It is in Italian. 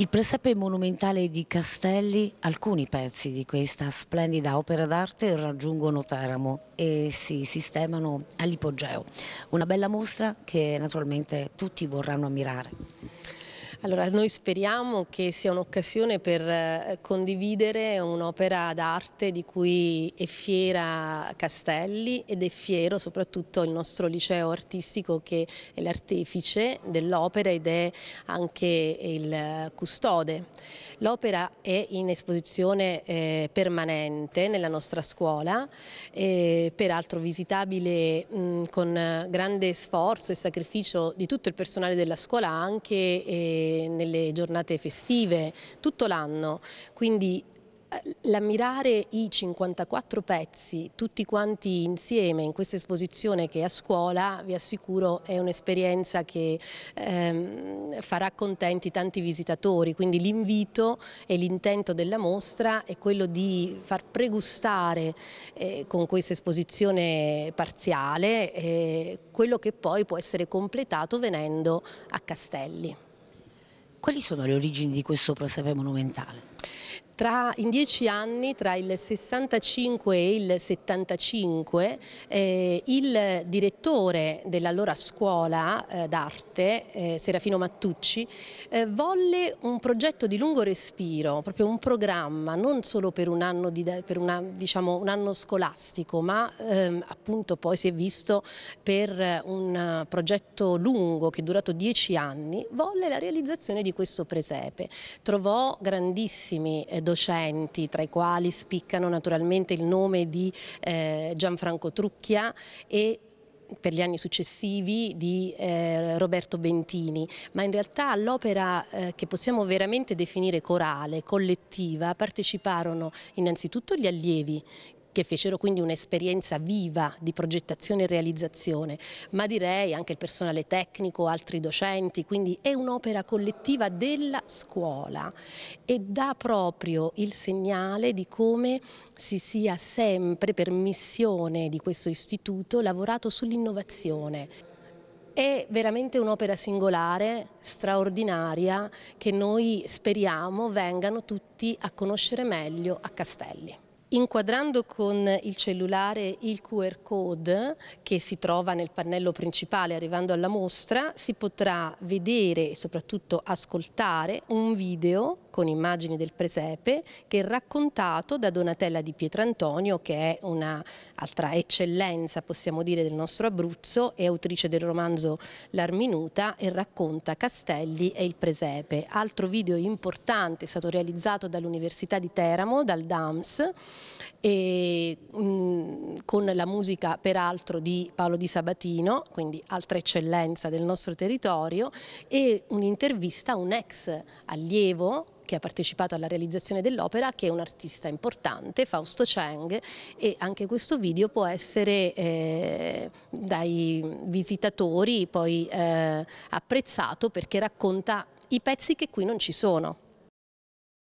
Il presepe monumentale di Castelli, alcuni pezzi di questa splendida opera d'arte raggiungono Teramo e si sistemano all'ipogeo. Una bella mostra che naturalmente tutti vorranno ammirare. Allora, noi speriamo che sia un'occasione per eh, condividere un'opera d'arte di cui è fiera Castelli ed è fiero soprattutto il nostro liceo artistico che è l'artefice dell'opera ed è anche il custode. L'opera è in esposizione eh, permanente nella nostra scuola, eh, peraltro visitabile con grande sforzo e sacrificio di tutto il personale della scuola anche eh, nelle giornate festive, tutto l'anno. Quindi eh, L'ammirare i 54 pezzi tutti quanti insieme in questa esposizione che è a scuola vi assicuro è un'esperienza che ehm, farà contenti tanti visitatori, quindi l'invito e l'intento della mostra è quello di far pregustare eh, con questa esposizione parziale eh, quello che poi può essere completato venendo a Castelli. Quali sono le origini di questo presepe monumentale? Tra, in dieci anni, tra il 65 e il 75, eh, il direttore dell'allora scuola eh, d'arte, eh, Serafino Mattucci, eh, volle un progetto di lungo respiro, proprio un programma, non solo per un anno, di, per una, diciamo, un anno scolastico, ma ehm, appunto poi si è visto per un progetto lungo che è durato dieci anni, volle la realizzazione di questo presepe. Trovò grandissimi eh, docenti, tra i quali spiccano naturalmente il nome di eh, Gianfranco Trucchia e per gli anni successivi di eh, Roberto Bentini, ma in realtà all'opera eh, che possiamo veramente definire corale, collettiva, parteciparono innanzitutto gli allievi che fecero quindi un'esperienza viva di progettazione e realizzazione, ma direi anche il personale tecnico, altri docenti, quindi è un'opera collettiva della scuola e dà proprio il segnale di come si sia sempre per missione di questo istituto lavorato sull'innovazione. È veramente un'opera singolare, straordinaria, che noi speriamo vengano tutti a conoscere meglio a Castelli inquadrando con il cellulare il QR code che si trova nel pannello principale arrivando alla mostra si potrà vedere e soprattutto ascoltare un video con immagini del presepe che è raccontato da Donatella di Pietrantonio che è un'altra eccellenza possiamo dire del nostro Abruzzo, è autrice del romanzo L'Arminuta e racconta Castelli e il presepe. Altro video importante è stato realizzato dall'Università di Teramo, dal DAMS, e, mh, mm, con la musica peraltro di Paolo Di Sabatino, quindi altra eccellenza del nostro territorio, e un'intervista a un ex allievo che ha partecipato alla realizzazione dell'opera, che è un artista importante, Fausto Cheng, e anche questo video può essere eh, dai visitatori poi eh, apprezzato perché racconta i pezzi che qui non ci sono.